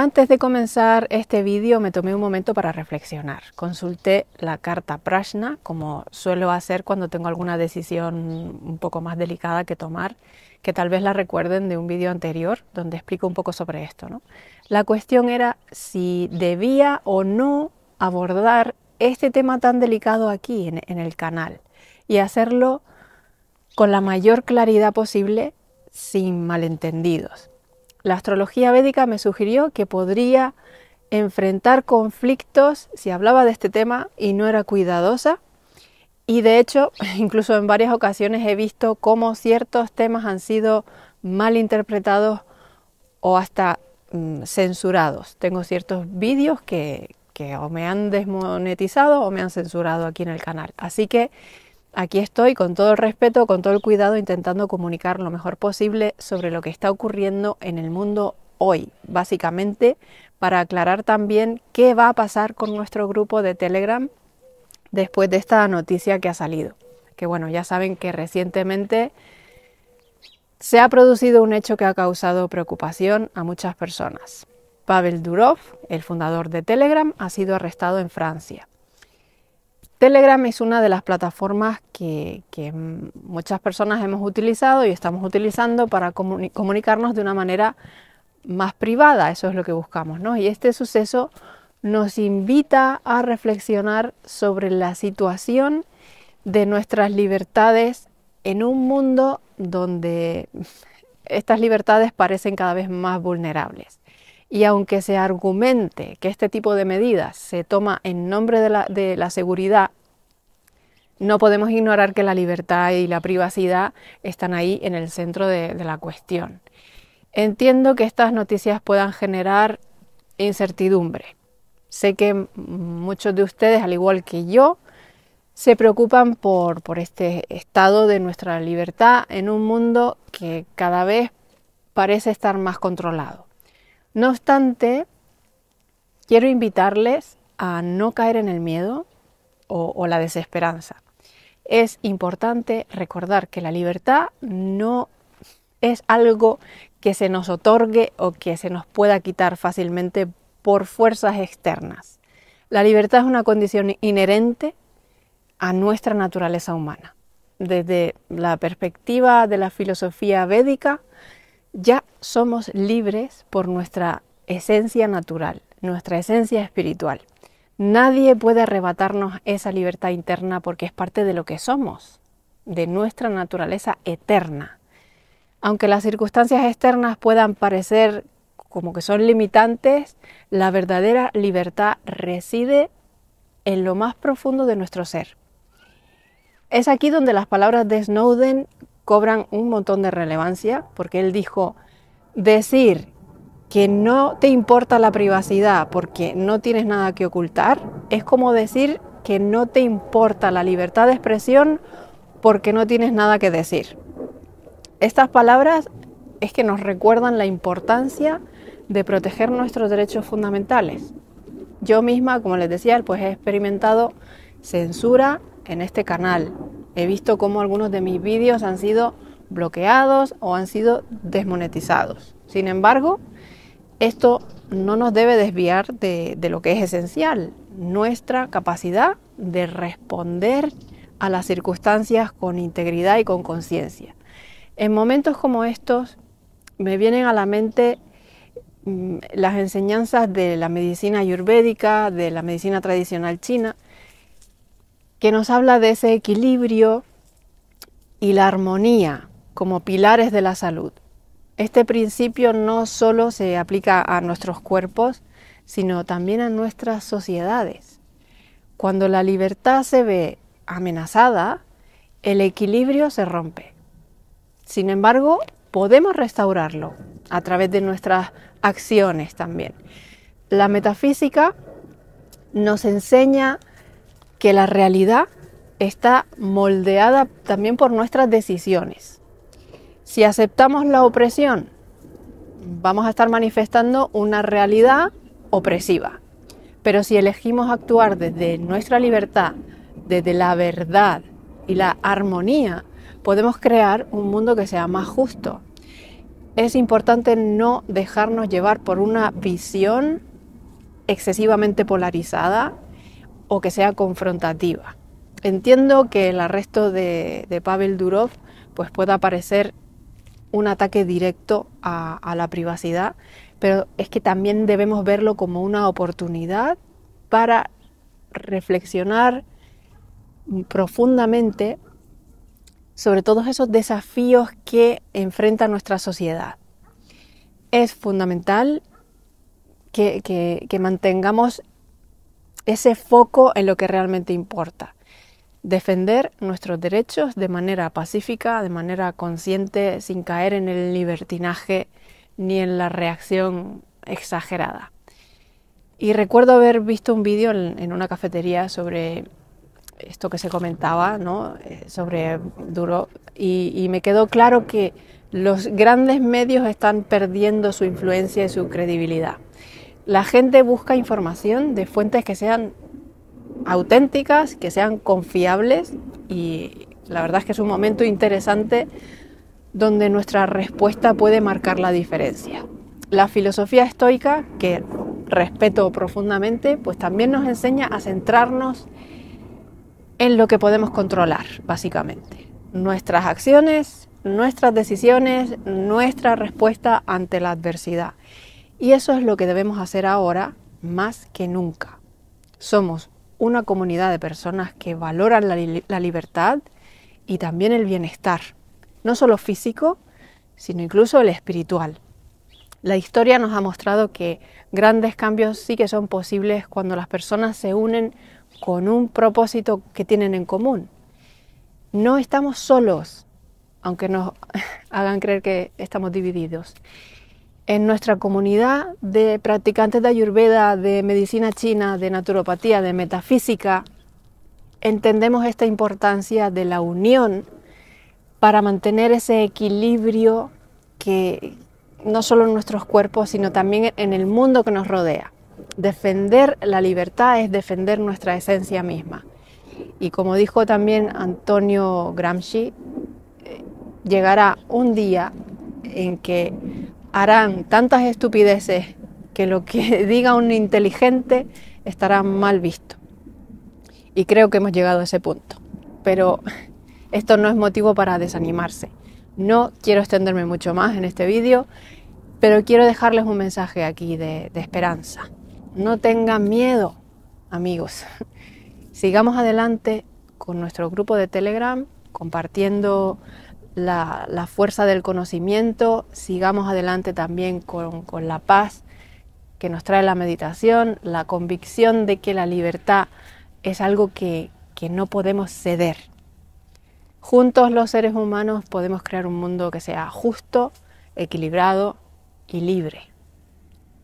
Antes de comenzar este vídeo me tomé un momento para reflexionar. Consulté la carta Prashna, como suelo hacer cuando tengo alguna decisión un poco más delicada que tomar, que tal vez la recuerden de un vídeo anterior donde explico un poco sobre esto. La cuestión era si debía o no abordar este tema tan delicado aquí en el canal y hacerlo con la mayor claridad posible sin malentendidos. La astrología védica me sugirió que podría enfrentar conflictos si hablaba de este tema y no era cuidadosa. Y de hecho, incluso en varias ocasiones he visto cómo ciertos temas han sido mal interpretados o hasta mm, censurados. Tengo ciertos vídeos que, que o me han desmonetizado o me han censurado aquí en el canal. Así que aquí estoy con todo el respeto, con todo el cuidado, intentando comunicar lo mejor posible sobre lo que está ocurriendo en el mundo hoy, básicamente para aclarar también qué va a pasar con nuestro grupo de Telegram después de esta noticia que ha salido. Que bueno, ya saben que recientemente se ha producido un hecho que ha causado preocupación a muchas personas. Pavel Durov, el fundador de Telegram, ha sido arrestado en Francia. Telegram es una de las plataformas que, muchas personas hemos utilizado y estamos utilizando para comunicarnos de una manera más privada, eso es lo que buscamos, Y este suceso nos invita a reflexionar sobre la situación de nuestras libertades en un mundo donde estas libertades parecen cada vez más vulnerables. Y aunque se argumente que este tipo de medidas se toma en nombre de la, seguridad, no podemos ignorar que la libertad y la privacidad están ahí en el centro de, la cuestión. Entiendo que estas noticias puedan generar incertidumbre. Sé que muchos de ustedes, al igual que yo, se preocupan por, este estado de nuestra libertad en un mundo que cada vez parece estar más controlado. No obstante, quiero invitarles a no caer en el miedo o, la desesperanza. Es importante recordar que la libertad no es algo que se nos otorgue o que se nos pueda quitar fácilmente por fuerzas externas. La libertad es una condición inherente a nuestra naturaleza humana. Desde la perspectiva de la filosofía védica, ya somos libres por nuestra esencia natural, nuestra esencia espiritual. Nadie puede arrebatarnos esa libertad interna porque es parte de lo que somos, de nuestra naturaleza eterna. Aunque las circunstancias externas puedan parecer como que son limitantes, la verdadera libertad reside en lo más profundo de nuestro ser. Es aquí donde las palabras de Snowden cobran un montón de relevancia, porque él dijo, decir que no te importa la privacidad porque no tienes nada que ocultar, es como decir que no te importa la libertad de expresión porque no tienes nada que decir. Estas palabras es que nos recuerdan la importancia de proteger nuestros derechos fundamentales. Yo misma, como les decía, pues he experimentado censura en este canal, He visto cómo algunos de mis vídeos han sido bloqueados o han sido desmonetizados. Sin embargo, esto no nos debe desviar de, lo que es esencial, nuestra capacidad de responder a las circunstancias con integridad y con conciencia. En momentos como estos me vienen a la mente mm, las enseñanzas de la medicina ayurvédica, de la medicina tradicional china, que nos habla de ese equilibrio y la armonía como pilares de la salud. Este principio no solo se aplica a nuestros cuerpos, sino también a nuestras sociedades. Cuando la libertad se ve amenazada, el equilibrio se rompe. Sin embargo, podemos restaurarlo a través de nuestras acciones también. La metafísica nos enseña que la realidad está moldeada también por nuestras decisiones. Si aceptamos la opresión, vamos a estar manifestando una realidad opresiva. Pero si elegimos actuar desde nuestra libertad, desde la verdad y la armonía, podemos crear un mundo que sea más justo. Es importante no dejarnos llevar por una visión excesivamente polarizada o que sea confrontativa. Entiendo que el arresto de, Pavel Durov pues pueda parecer un ataque directo a, la privacidad, pero es que también debemos verlo como una oportunidad para reflexionar profundamente sobre todos esos desafíos que enfrenta nuestra sociedad. Es fundamental que mantengamos ese foco en lo que realmente importa. Defender nuestros derechos de manera pacífica, de manera consciente, sin caer en el libertinaje ni en la reacción exagerada. Y recuerdo haber visto un vídeo en, una cafetería sobre esto que se comentaba, ¿no? Eh, sobre Duro, y me quedó claro que los grandes medios están perdiendo su influencia y su credibilidad. La gente busca información de fuentes que sean auténticas, que sean confiables y la verdad es que es un momento interesante donde nuestra respuesta puede marcar la diferencia. La filosofía estoica, que respeto profundamente, pues también nos enseña a centrarnos en lo que podemos controlar, básicamente. Nuestras acciones, nuestras decisiones, nuestra respuesta ante la adversidad. Y eso es lo que debemos hacer ahora más que nunca. Somos una comunidad de personas que valoran la, libertad y también el bienestar, no solo físico, sino incluso el espiritual. La historia nos ha mostrado que grandes cambios sí que son posibles cuando las personas se unen con un propósito que tienen en común. No estamos solos, aunque nos hagan creer que estamos divididos en nuestra comunidad de practicantes de ayurveda, de medicina china, de naturopatía, de metafísica, entendemos esta importancia de la unión para mantener ese equilibrio que no solo en nuestros cuerpos, sino también en el mundo que nos rodea. Defender la libertad es defender nuestra esencia misma. Y como dijo también Antonio Gramsci, eh, llegará un día en que harán tantas estupideces que lo que diga un inteligente estará mal visto. Y creo que hemos llegado a ese punto. Pero esto no es motivo para desanimarse. No quiero extenderme mucho más en este vídeo, pero quiero dejarles un mensaje aquí de, esperanza. No tengan miedo, amigos. Sigamos adelante con nuestro grupo de Telegram, compartiendo la, fuerza del conocimiento, sigamos adelante también con, la paz que nos trae la meditación, la convicción de que la libertad es algo que, no podemos ceder. Juntos los seres humanos podemos crear un mundo que sea justo, equilibrado y libre.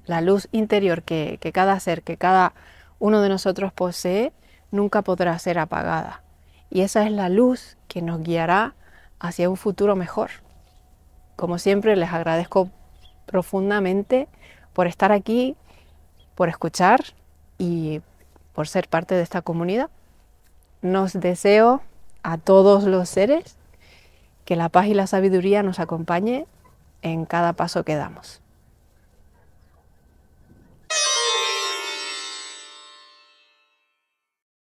La luz interior que, que, cada ser, que cada uno de nosotros posee, nunca podrá ser apagada. Y esa es la luz que nos guiará hacia un futuro mejor. Como siempre, les agradezco profundamente por estar aquí, por escuchar y por ser parte de esta comunidad. Nos deseo a todos los seres que la paz y la sabiduría nos acompañe en cada paso que damos.